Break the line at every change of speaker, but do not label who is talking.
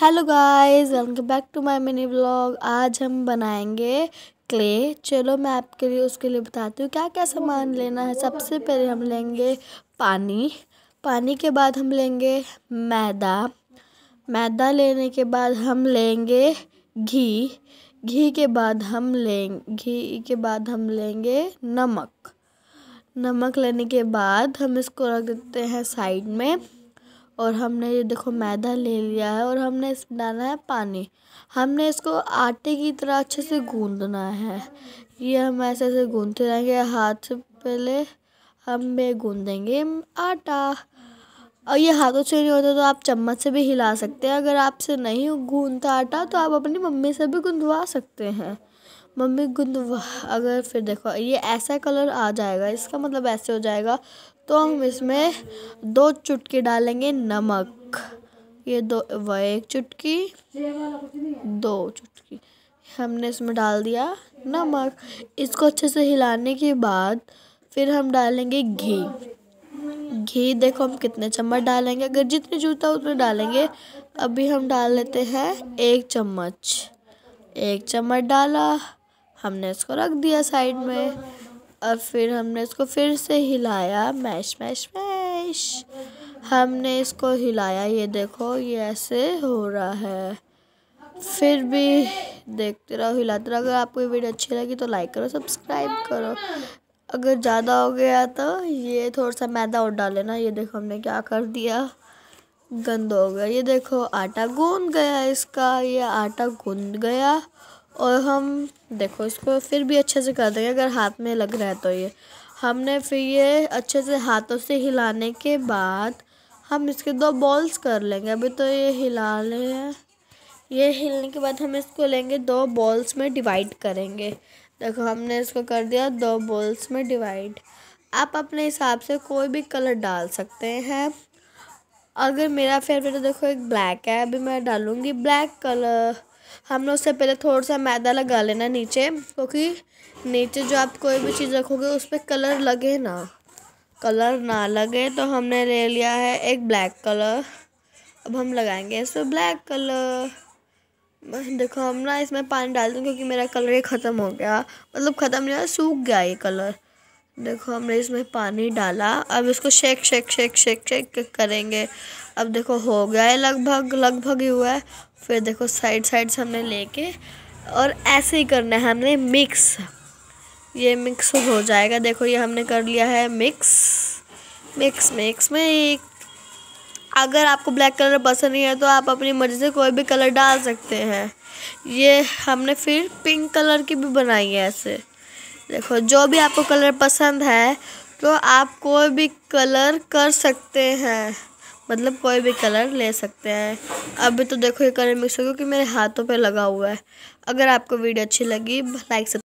hello guys welcome back to my mini blog आज हम बनाएंगे क्ले चलो मैं आपके लिए उसके लिए बताती हूँ क्या क्या सामान लेना है सबसे पहले हम लेंगे पानी पानी के बाद हम लेंगे मैदा मैदा लेने के बाद हम लेंगे घी घी के बाद हम लेंगे घी के बाद हम लेंगे नमक नमक लेने के बाद हम इसको रख देते हैं साइड में और हमने ये देखो मैदा ले लिया है और हमने इसमें डाला है पानी हमने इसको आटे की तरह अच्छे से गूंदना है ये हम ऐसे ऐसे गूंदते रहेंगे हाथ से पहले हम भी गूंदेंगे आटा और ये हाथों से नहीं होता तो आप चम्मच से भी हिला सकते हैं अगर आपसे नहीं गूंदता आटा तो आप अपनी मम्मी से भी गूंदवा सकते हैं मम्मी गुंदवा अगर फिर देखो ये ऐसा कलर आ जाएगा इसका मतलब ऐसे हो जाएगा तो हम इसमें दो चुटकी डालेंगे नमक ये दो वह एक चुटकी दो चुटकी हमने इसमें डाल दिया नमक इसको अच्छे से हिलाने के बाद फिर हम डालेंगे घी घी देखो हम कितने चम्मच डालेंगे अगर जितने जूता उतने डालेंगे अभी हम डाल लेते हैं एक चम्मच एक चम्मच डाला हमने इसको रख दिया साइड में और फिर हमने इसको फिर से हिलाया मैश मैश मैश हमने इसको हिलाया ये देखो ये ऐसे हो रहा है फिर भी देखते रहो हिलाते रहो अगर आपको ये वीडियो अच्छी लगी तो लाइक करो सब्सक्राइब करो अगर ज़्यादा हो गया तो ये थोड़ा सा मैदा और डाल लेना ये देखो हमने क्या कर दिया गंद हो गया ये देखो आटा गूंद गया इसका ये आटा गूंद गया और हम देखो इसको फिर भी अच्छे से कर देंगे अगर हाथ में लग रहा है तो ये हमने फिर ये अच्छे से हाथों से हिलाने के बाद हम इसके दो बॉल्स कर लेंगे अभी तो ये हिला लें हैं ये हिलने के बाद हम इसको लेंगे दो बॉल्स में डिवाइड करेंगे देखो हमने इसको कर दिया दो बॉल्स में डिवाइड आप अपने हिसाब से कोई भी कलर डाल सकते हैं अगर मेरा फेवरेट देखो एक ब्लैक है अभी मैं डालूँगी ब्लैक कलर हमने उससे पहले थोड़ा सा मैदा लगा लेना नीचे क्योंकि तो नीचे जो आप कोई भी चीज़ रखोगे उस पर कलर लगे ना कलर ना लगे तो हमने ले लिया है एक ब्लैक कलर अब हम लगाएंगे इस पर ब्लैक कलर देखो हम ना इसमें पानी डाल दूँ क्योंकि मेरा कलर ये ख़त्म हो गया मतलब ख़त्म नहीं हुआ सूख गया ये कलर देखो हमने इसमें पानी डाला अब इसको shake shake shake shake shake करेंगे अब देखो हो गया है लगभग लगभग ही हुआ है फिर देखो साइड साइड से हमने लेके और ऐसे ही करना है हमने मिक्स ये मिक्स हो जाएगा देखो ये हमने कर लिया है मिक्स मिक्स मिक्स में एक अगर आपको ब्लैक कलर पसंद नहीं है तो आप अपनी मर्ज़ी से कोई भी कलर डाल सकते हैं ये हमने फिर पिंक कलर की भी बनाई है ऐसे देखो जो भी आपको कलर पसंद है तो आप कोई भी कलर कर सकते हैं मतलब कोई भी कलर ले सकते हैं अभी तो देखो ये कलर मिक्स हो क्योंकि मेरे हाथों पे लगा हुआ है अगर आपको वीडियो अच्छी लगी लाइक